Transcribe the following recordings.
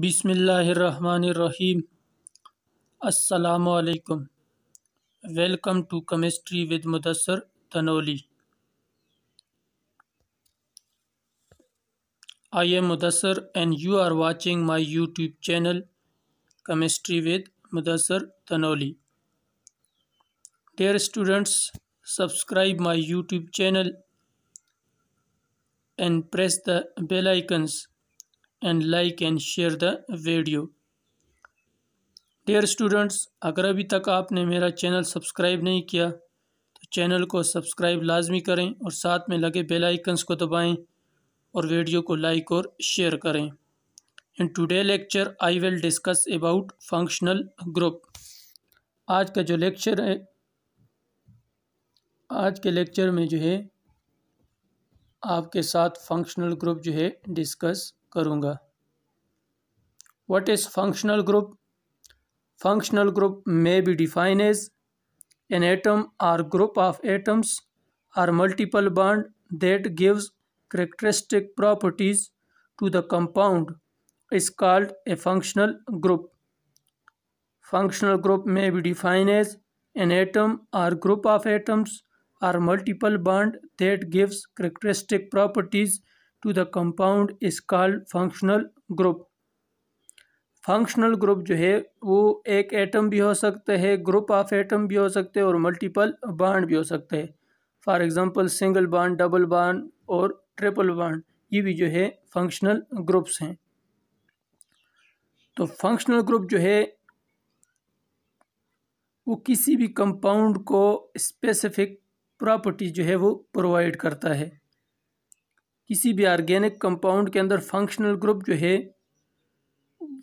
बिसमीम अल्लाम welcome to chemistry with Mudassar Tanoli I am Mudassar and you are watching my YouTube channel chemistry with Mudassar Tanoli dear students subscribe my YouTube channel and press the bell icons and like and share the video Dear students अगर अभी तक आपने मेरा channel subscribe नहीं किया तो channel को subscribe लाजमी करें और साथ में लगे बेल आइकन्स को दबाएं और वीडियो को लाइक और शेयर करें in today lecture I will discuss about functional group आज का जो लेक्चर है आज के लेक्चर में जो है आपके साथ फंक्शनल ग्रुप जो है discuss what is functional group functional group may be defined as an atom or group of atoms or multiple bond that gives characteristic properties to the compound is called a functional group functional group may be defined as an atom or group of atoms or multiple bond that gives characteristic properties to the compound is called functional group. Functional group जो है वो एक atom भी हो सकता है group of atom भी हो सकते हैं और मल्टीपल बाड भी हो सकते हैं for example, single bond, double bond और ट्रिपल बाड ये भी जो है फंक्शनल groups हैं तो फंक्शनल ग्रुप जो है वो किसी भी कंपाउंड को स्पेसिफिक प्रॉपर्टी जो है वो प्रोवाइड करता है किसी भी ऑर्गेनिक कंपाउंड के अंदर फंक्शनल ग्रुप जो है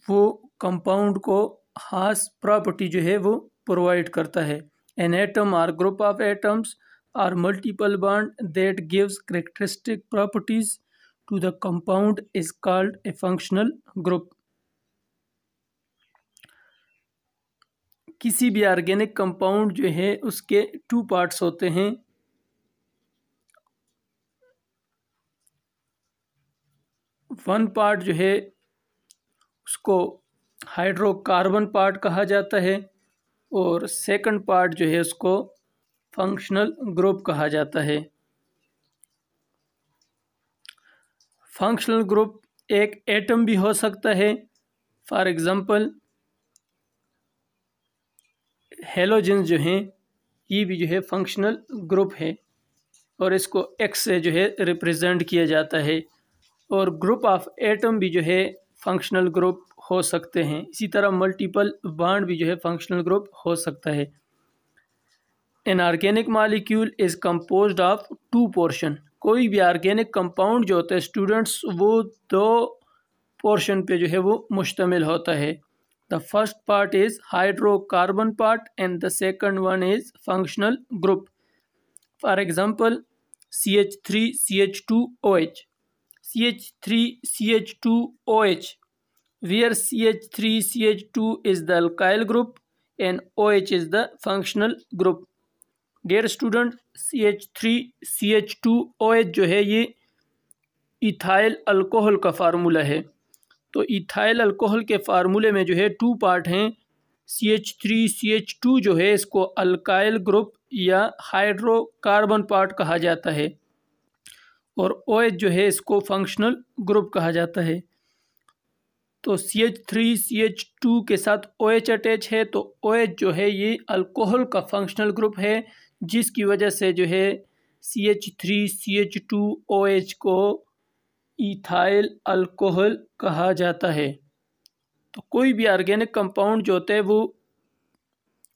वो कंपाउंड को खास प्रॉपर्टी जो है वो प्रोवाइड करता है an atom or group of atoms or multiple bond that gives characteristic properties to the compound is called a functional group किसी भी ऑर्गेनिक कंपाउंड जो है उसके टू पार्ट्स होते हैं वन पार्ट जो है उसको हाइड्रोकार्बन पार्ट कहा जाता है और सेकंड पार्ट जो है उसको फंक्शनल ग्रुप कहा जाता है फंक्शनल ग्रुप एक एटम भी हो सकता है फॉर एग्ज़ाम्पल हेलोजन जो हैं ये भी जो है फंक्शनल ग्रुप है और इसको एक्स से जो है रिप्रेजेंट किया जाता है और ग्रुप ऑफ एटम भी जो है फंक्शनल ग्रुप हो सकते हैं इसी तरह मल्टीपल बाड भी जो है फंक्शनल ग्रुप हो सकता है an organic molecule is compose of two portion कोई भी आर्गेनिक कंपाउंड जो होता है स्टूडेंट्स वो दो पोर्शन पे जो है वो मुश्तमिल होता है the first part is hydrocarbon part and the second one is functional group for example C H three C H two O H C H three C H two O H C C H H three two is the group and O H is the functional group dear student C H three C H two O H जो है ये ethyl alcohol का formula है तो ethyl alcohol के फार्मूले में जो है टू पार्ट हैं C H three C H two जो है इसको अल्काइल ग्रुप या हाइड्रोकार्बन पार्ट कहा जाता है और ओ OH जो है इसको फंक्शनल ग्रुप कहा जाता है तो C H three C H two के साथ ओ OH अटैच है तो ओ OH जो है ये अल्कोहल का फंक्शनल ग्रुप है जिसकी वजह से जो है C H three C H two O H को इथाइल अल्कोहल कहा जाता है तो कोई भी आर्गेनिक कंपाउंड जो होता है वो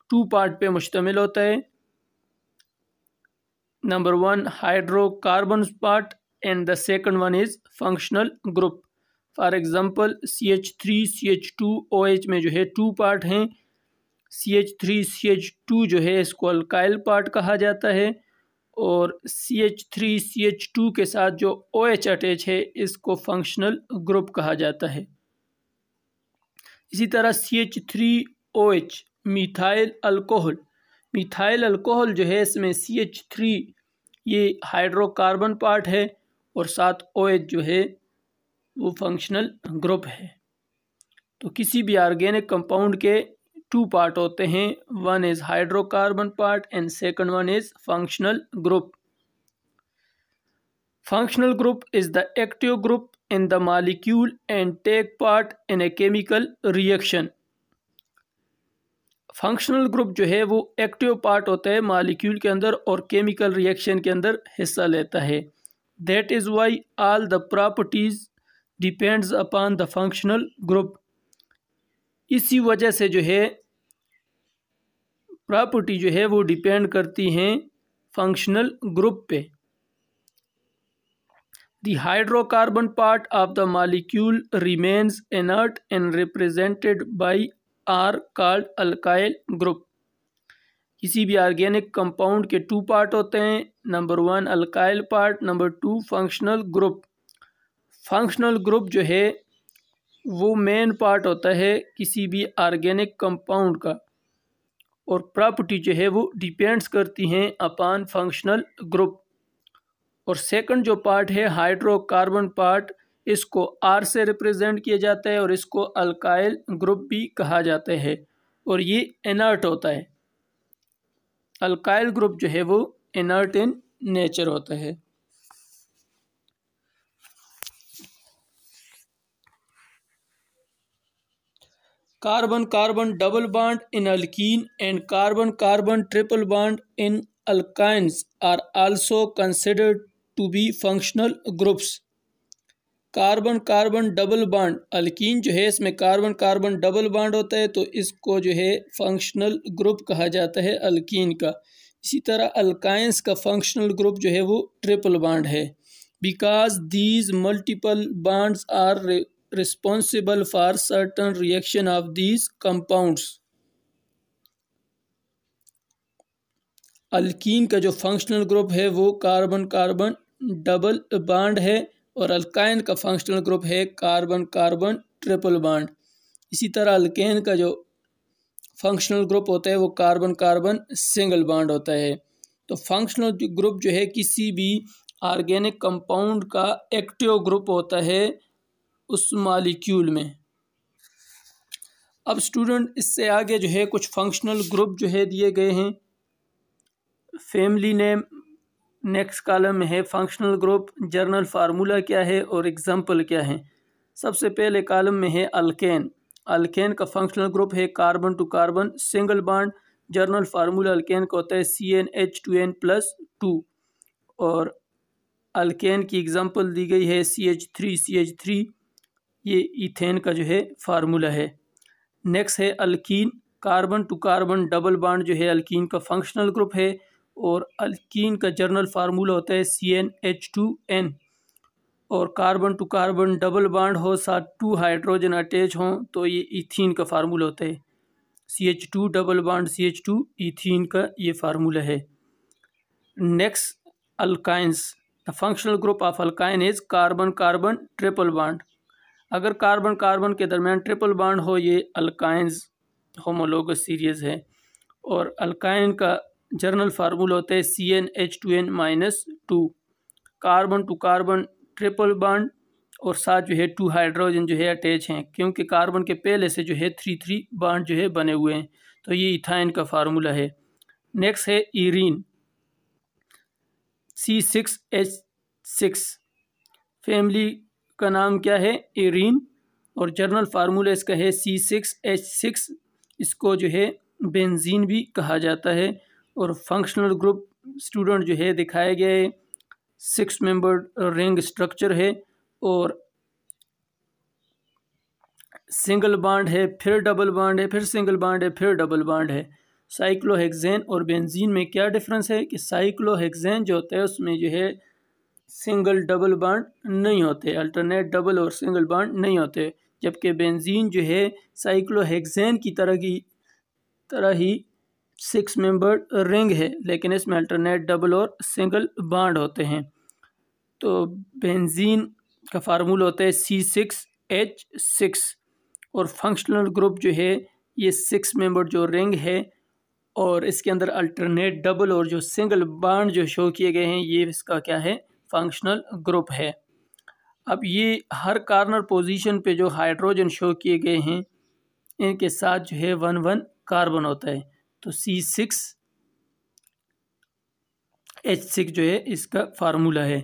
टू पार्ट पे मुश्तमिल होता है number one hydrocarbon part and the second one is functional group for example C H three C H two O H में जो है टू पार्ट हैं C H three C H two जो है इसको अल्काइल पार्ट कहा जाता है और C H three C H two के साथ जो ओ एच अटैच है इसको फंक्शनल ग्रुप कहा जाता है इसी तरह C H three O H methyl alcohol methyl alcohol जो है इसमें सी एच थ्री ये हाइड्रोकार्बन पार्ट है और साथ ओ एच जो है वो फंक्शनल ग्रुप है तो किसी भी ऑर्गेनिक कंपाउंड के टू पार्ट होते हैं one is hydrocarbon part and second one is functional group functional group is the active group in the molecule and take part in a chemical reaction functional group जो है वो active part होता है molecule के अंदर और chemical reaction के अंदर हिस्सा लेता है that is why all the properties depends upon the functional group इसी वजह से जो है प्रॉपर्टी जो है वो डिपेंड करती हैं फंक्शनल ग्रुप पे the hydrocarbon part of the molecule remains inert and represented by R called alkyl group किसी भी ऑर्गेनिक कंपाउंड के टू पार्ट होते हैं number one alkyl part number two functional group functional group जो है वो main part होता है किसी भी ऑर्गेनिक कंपाउंड का और प्रॉपर्टी जो है वो डिपेंड्स करती हैं अपॉन फंक्शनल ग्रुप और सेकंड जो पार्ट है हाइड्रोकार्बन पार्ट इसको आर से रिप्रेजेंट किया जाता है और इसको अल्काइल ग्रुप भी कहा जाता है और ये इनर्ट होता है अल्काइल ग्रुप जो है वो इनर्ट इन नेचर होता है carbon carbon double bond in alkene and carbon carbon triple bond in alkynes are also considered to be functional groups carbon carbon double bond alkene जो है इसमें कार्बन कार्बन डबल बॉन्ड होता है तो इसको जो है फंक्शनल ग्रुप कहा जाता है अल्किन का इसी तरह अल्काइंस का फंक्शनल ग्रुप जो है वो ट्रिपल बॉन्ड है because these multiple bonds are responsible for certain reaction of these compounds alkene का जो फंक्शनल ग्रुप है वो कार्बन कार्बन डबल बॉन्ड है और अल्काइन का फंक्शनल ग्रुप है कार्बन कार्बन ट्रिपल बॉन्ड इसी तरह अल्केन का जो फंक्शनल ग्रुप होता है वो कार्बन कार्बन सिंगल बॉन्ड होता है तो फंक्शनल ग्रुप जो है किसी भी आर्गेनिक कंपाउंड का एक्टिव ग्रुप होता है उस मालिक्यूल में अब स्टूडेंट इससे आगे जो है कुछ फंक्शनल ग्रुप जो है दिए गए हैं फैमिली नेम नेक्स्ट कॉलम में है फंक्शनल ग्रुप जर्नल फार्मूला क्या है और एग्जांपल क्या है सबसे पहले कॉलम में है अल्केन अल्केन का फंक्शनल ग्रुप है carbon two carbon single bond general formula alkane का होता है C N H two N plus two और अल्केन की एग्जांपल दी गई है C H three C H three ये इथेन का जो है फार्मूला है नेक्स्ट है alkene carbon two carbon double bond जो है अल्किन का फंक्शनल ग्रुप है और अल्किन का जर्नल फार्मूला होता है C N H two N और carbon two carbon double bond हो साथ टू हाइड्रोजन अटैच हों तो ये इथीन का फार्मूला होता है सी एच टू डबल बाड सी एच टू इथीन का ये फार्मूला है next alkynes the functional group of alkyne is carbon carbon triple bond अगर कार्बन कार्बन के दरमियान ट्रिपल बाड हो ये अल्काइंस होमोलोगस सीरीज़ है और अल्काइन का जर्नल फार्मूला होता है C N H two N minus two carbon two carbon triple bond और साथ जो है टू हाइड्रोजन जो है अटैच हैं क्योंकि कार्बन के पहले से जो है थ्री थ्री बॉन्ड जो है बने हुए हैं तो ये इथाइन का फार्मूला है नेक्स्ट है arene C six H six family का नाम क्या है इरीन और जर्नल फार्मूला इसका है सी सिक्स एच सिक्स इसको जो है बेंजीन भी कहा जाता है और फंक्शनल ग्रुप स्टूडेंट जो है दिखाए गए सिक्स मेंबर रिंग स्ट्रक्चर है और सिंगल बांड है फिर डबल बांड है फिर सिंगल बांड है फिर डबल बांड है साइक्लोहेक्सेन और बेंजीन में क्या डिफरेंस है कि साइक्लोहेक्सेन जो होता है उसमें जो है सिंगल डबल बांड नहीं होते अल्टरनेट डबल और सिंगल बांड नहीं होते जबकि बेंजीन जो है साइक्लोहेक्सेन की तरह की तरह ही सिक्स मेंबर रिंग है लेकिन इसमें अल्टरनेट डबल और सिंगल बाड होते हैं तो बेंजीन का फार्मूला होता है सी सिक्स एच सिक्स और फंक्शनल ग्रुप जो है ये सिक्स मेंबर जो रिंग है और इसके अंदर अल्टरनेट डबल और जो सिंगल बाड जो शो किए गए हैं ये इसका क्या है फंक्शनल ग्रुप है अब ये हर कार्नर पोजीशन पे जो हाइड्रोजन शो किए गए हैं इनके साथ जो है वन वन कार्बन होता है तो सी सिक्स एच सिक्स जो है इसका फार्मूला है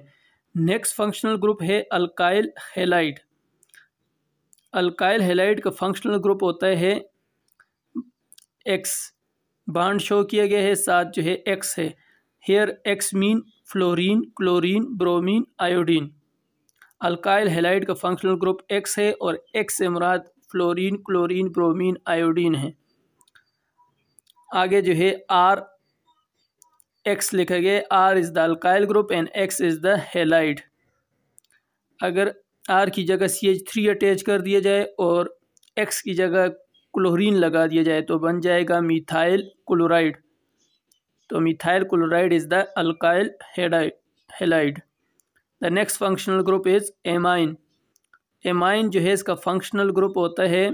नेक्स्ट फंक्शनल ग्रुप है अल्काइल हेलाइड अल्काइल हेलाइड का फंक्शनल ग्रुप होता है एक्स बाड शो किया गया है साथ जो है एक्स है here X mean fluorine chlorine bromine iodine alkyl halide का फंक्शनल ग्रुप एक्स है और एक्स से मुराद फ्लोरीन क्लोरीन ब्रोमीन आयोडीन है आगे जो है आर एक्स लिखेंगे R is the alkyl group and X is the halide अगर आर की जगह सी एच थ्री अटैच कर दिया जाए और एक्स की जगह क्लोरीन लगा दिया जाए तो बन जाएगा मिथाइल क्लोराइड तो methyl chloride is the alkyl halide the next functional group is amine amine जो है इसका फंक्शनल ग्रुप होता है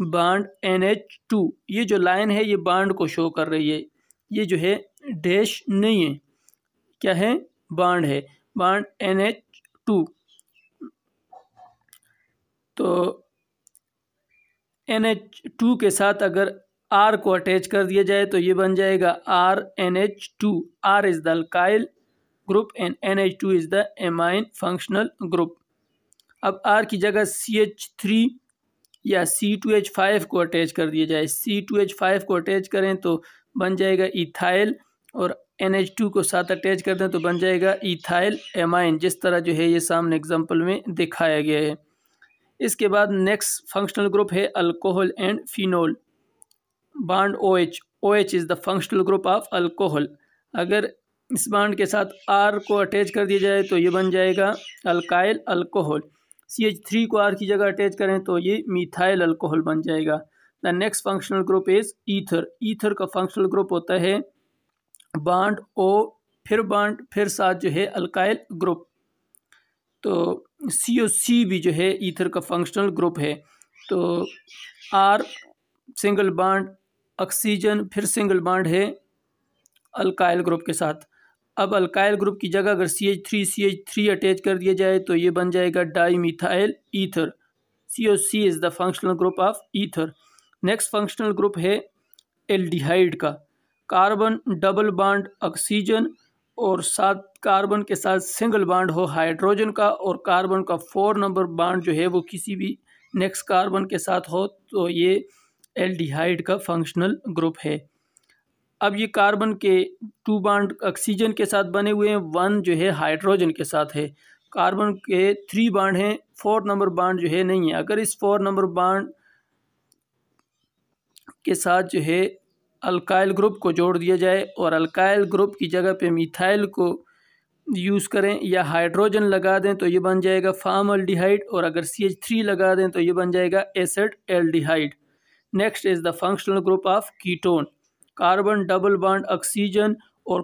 बाड एन एच टू ये जो लाइन है ये बाड को शो कर रही है ये जो है डैश नहीं है क्या है बाड है बाड एन एच टू तो एन एच टू के साथ अगर आर को अटैच कर दिया जाए तो ये बन जाएगा R N H two R is the alkyl group and N H two is the amine functional group अब आर की जगह सी एच थ्री या सी टू एच फाइव को अटैच कर दिया जाए सी टू एच फाइव को attach करें तो बन जाएगा इथाइल और एन एच टू को साथ अटैच कर दें तो बन जाएगा इथाइल एमाइन जिस तरह जो है ये सामने एग्जाम्पल में दिखाया गया है इसके बाद नेक्स्ट फंक्शनल ग्रुप है alcohol and phenol bond O H O H is the functional group of alcohol अगर इस बाड के साथ आर को अटैच कर दिया जाए तो ये बन जाएगा alkyl alcohol C H three को आर की जगह अटैच करें तो ये मिथाइल अल्कोहल बन जाएगा the next functional group is ether ether का फंक्शनल ग्रुप होता है बाड ओ फिर बाड फिर साथ जो है अल्काइल ग्रुप तो सी ओ सी भी जो है ईथर का फंक्शनल ग्रुप है तो आर सिंगल बाड ऑक्सीजन फिर सिंगल बाड है अल्काइल ग्रुप के साथ अब अल्काइल ग्रुप की जगह अगर C H three C H three attach कर दिया जाए तो ये बन जाएगा dimethyl ether C O C is the functional group of ether next functional group है एल्डिहाइड का कार्बन डबल बाड ऑक्सीजन और साथ कार्बन के साथ सिंगल बाड हो हाइड्रोजन का और कार्बन का फोर नंबर बाड जो है वो किसी भी नेक्स्ट कार्बन के साथ हो तो ये एल्डिहाइड का फंक्शनल ग्रुप है अब ये कार्बन के टू बाड ऑक्सीजन के साथ बने हुए हैं वन जो है हाइड्रोजन के साथ है कार्बन के थ्री बाड हैं फोर नंबर बाड जो है नहीं है अगर इस फोर नंबर बाड के साथ जो है अल्काइल ग्रुप को जोड़ दिया जाए और अल्काइल ग्रुप की जगह पे मिथाइल को यूज़ करें या हाइड्रोजन लगा दें तो ये बन जाएगा फार्म अल्डिहाइड और अगर सी एच थ्री लगा दें तो ये बन जाएगा acetaldehyde next is the functional group of ketone carbon double bond oxygen और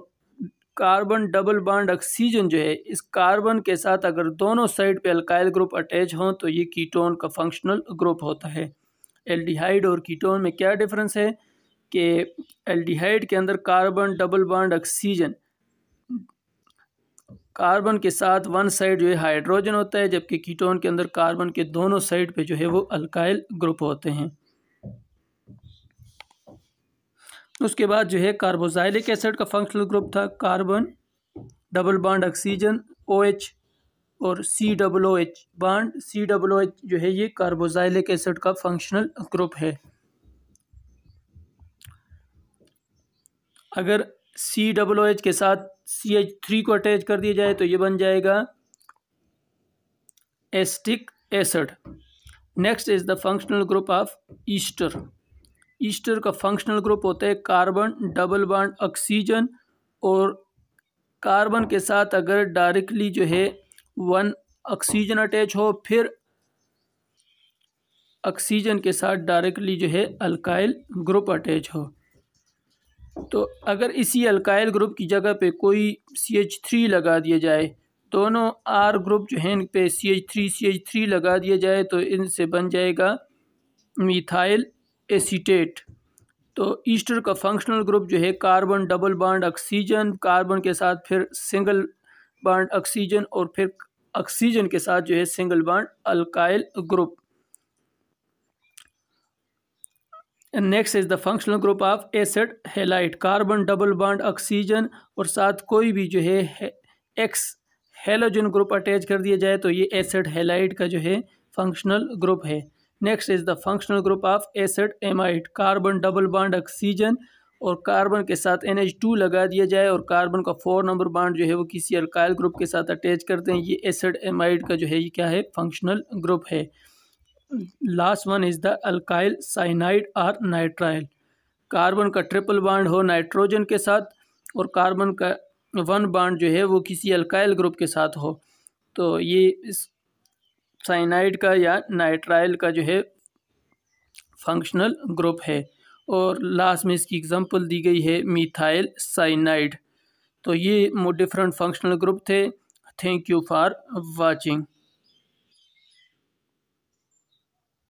कार्बन डबल बॉन्ड ऑक्सीजन जो है इस कार्बन के साथ अगर दोनों साइड पे अल्काइल ग्रुप अटैच हों तो ये कीटोन का फंक्शनल ग्रुप होता है एल्डिहाइड और कीटोन में क्या डिफरेंस है कि एल्डिहाइड के अंदर carbon double bond oxygen carbon के साथ वन साइड जो है हाइड्रोजन होता है जबकि कीटोन के अंदर कार्बन के दोनों साइड पे जो है वो अल्काइल ग्रुप होते हैं उसके बाद जो है कार्बोजाइलिक एसिड का फंक्शनल ग्रुप था carbon double bond oxygen O H और C double O H bond C double O H जो है ये कार्बोजाइलिक एसिड का फंक्शनल ग्रुप है अगर सी डबल ओ एच के साथ सी एच थ्री को अटैच कर दिया जाए तो ये बन जाएगा acetic acid next is the functional group of ester ester का फंक्शनल ग्रुप होता है कार्बन डबल बॉन्ड ऑक्सीजन और कार्बन के साथ अगर डायरेक्टली जो है वन ऑक्सीजन अटैच हो फिर ऑक्सीजन के साथ डायरेक्टली जो है अल्काइल ग्रुप अटैच हो तो अगर इसी अल्काइल ग्रुप की जगह पे कोई सी एच थ्री लगा दिया जाए दोनों आर ग्रुप जो है इन पे C H three C H three लगा दिया जाए तो इनसे बन जाएगा मिथाइल एसीटेट तो ईस्टर का फंक्शनल ग्रुप जो है carbon double bond oxygen carbon के साथ फिर सिंगल बांड ऑक्सीजन और फिर ऑक्सीजन के साथ जो है single bond alkyl group next is the functional group of acid halide carbon double bond oxygen और साथ कोई भी जो है एक्स हेलोजन ग्रुप अटैच कर दिया जाए तो ये एसिड हेलाइट का जो है फंक्शनल ग्रुप है next is the functional group of acid amide carbon double bond oxygen और कार्बन के साथ एन एच टू लगा दिया जाए और कार्बन का फोर नंबर बॉन्ड जो है वो किसी अल्काइल ग्रुप के साथ अटैच करते हैं ये एसिड एमाइड का जो है ये क्या है फंक्शनल ग्रुप है last one is the alkyl cyanide और नाइट्राइल कार्बन का ट्रिपल बॉन्ड हो नाइट्रोजन के साथ और कार्बन का वन बॉन्ड जो है वो किसी अल्काइल ग्रुप के साथ हो तो ये इस साइनाइड का या नाइट्राइल का जो है फंक्शनल ग्रुप है और लास्ट में इसकी एग्जांपल दी गई है मिथाइल साइनाइड तो ये डिफरेंट फंक्शनल ग्रुप थे थैंक यू फॉर वाचिंग